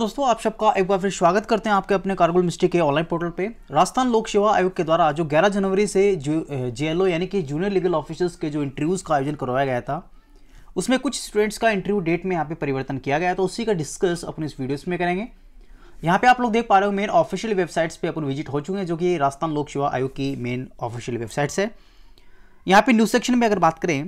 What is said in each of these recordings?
दोस्तों आप सबका एक बार फिर स्वागत करते हैं आपके अपने कारगुल मिस्ट्री के ऑनलाइन पोर्टल पे राजस्थान लोक सेवा आयोग के द्वारा जो 11 जनवरी से जेएलओ यानी कि जूनियर लीगल ऑफिसर्स के जो इंटरव्यूज़ का आयोजन करवाया गया था उसमें कुछ स्टूडेंट्स का इंटरव्यू डेट में यहाँ पे परिवर्तन किया गया तो उसी का डिस्कस अपने इस वीडियोज में करेंगे यहाँ पे आप लोग देख पा रहे हो मेन ऑफिशियल वेबसाइट्स पे अपन विजिट हो चुके हैं जो कि राजस्थान लोक सेवा आयोग की मेन ऑफिशियल वेबसाइट्स है यहाँ पे न्यूज सेक्शन में अगर बात करें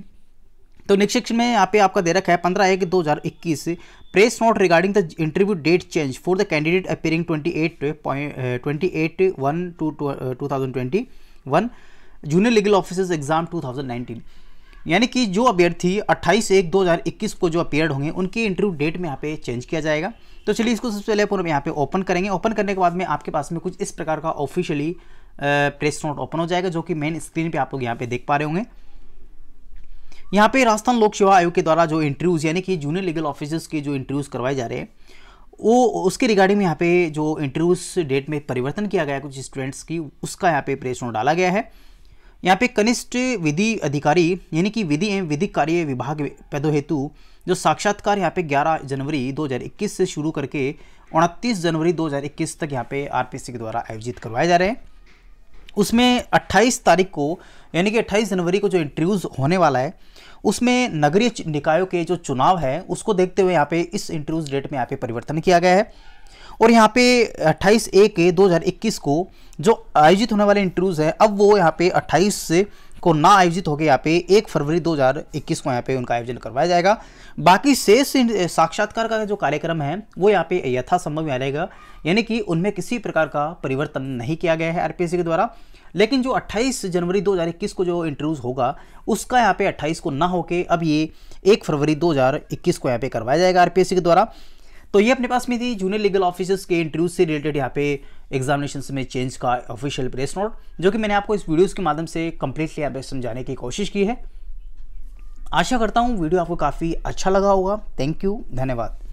तो निक्षिक्ष में यहाँ पे आपका दे रखा है पंद्रह एक दो हज़ार इक्कीस press note regarding the interview date change for the candidate appearing twenty eight point twenty eight one two two thousand twenty one junior legal officers exam two thousand nineteen यानी कि जो अभ्यर्थी अट्ठाईस एक दो हज़ार इक्कीस को जो अपेयर होंगे उनकी इंटरव्यू डेट में यहाँ पे चेंज किया जाएगा तो चलिए इसको सबसे पहले अपन यहाँ पे ओपन करेंगे ओपन करने के बाद में आपके पास में कुछ इस प्रकार का ऑफिशियली प्रेस नोट ओपन हो जाएगा जो कि मेन स्क्रीन पे आप लोग यहाँ पे देख पा रहे होंगे यहाँ पे राजस्थान लोक सेवा आयोग के द्वारा जो इंटरव्यूज़ यानी कि जूनियर लीगल ऑफिसर्स के जो इंटरव्यूज़ करवाए जा रहे हैं वो उसके रिगार्डिंग यहाँ पे जो इंटरव्यूज़ डेट में परिवर्तन किया गया कुछ स्टूडेंट्स की उसका यहाँ पे प्रेस नोट डाला गया है यहाँ पे कनिष्ठ विधि अधिकारी यानी कि विधि एवं विधिक कार्य विभाग पदों हेतु जो साक्षात्कार यहाँ पे 11 जनवरी 2021 से शुरू करके उनतीस जनवरी 2021 तक यहाँ पे आरपीसी के द्वारा आयोजित करवाए जा रहे हैं उसमें 28 तारीख को यानी कि 28 जनवरी को जो इंटरव्यूज़ होने वाला है उसमें नगरीय निकायों के जो चुनाव है उसको देखते हुए यहाँ पे इस इंटरव्यूज़ डेट में यहाँ पे परिवर्तन किया गया है और यहाँ पे 28 एक 2021 को जो आयोजित होने वाले इंटरव्यूज़ हैं अब वो यहाँ पे 28 से को ना आयोजित होकर यहाँ पे एक फरवरी 2021 को यहाँ पे उनका आयोजन करवाया जाएगा बाकी शेष साक्षात्कार का जो कार्यक्रम है वो यहाँ पे यथासंभव यहाँ रहेगा यानी कि उनमें किसी प्रकार का परिवर्तन नहीं किया गया है आरपीएससी के द्वारा लेकिन जो 28 जनवरी 2021 को जो इंटरव्यूज़ होगा उसका यहाँ पे 28 को ना होके अब ये एक फरवरी 2021 को यहाँ पे करवाया जाएगा आरपीएससी के द्वारा तो ये अपने पास में थी जूनियर लीगल ऑफिसर्स के इंटरव्यू से रिलेटेड यहाँ पे एग्जामिनेशन में चेंज का ऑफिशियल प्रेस नोट जो कि मैंने आपको इस वीडियोज़ के माध्यम से कम्प्लीटली आप समझाने की कोशिश की है आशा करता हूँ वीडियो आपको काफ़ी अच्छा लगा होगा थैंक यू धन्यवाद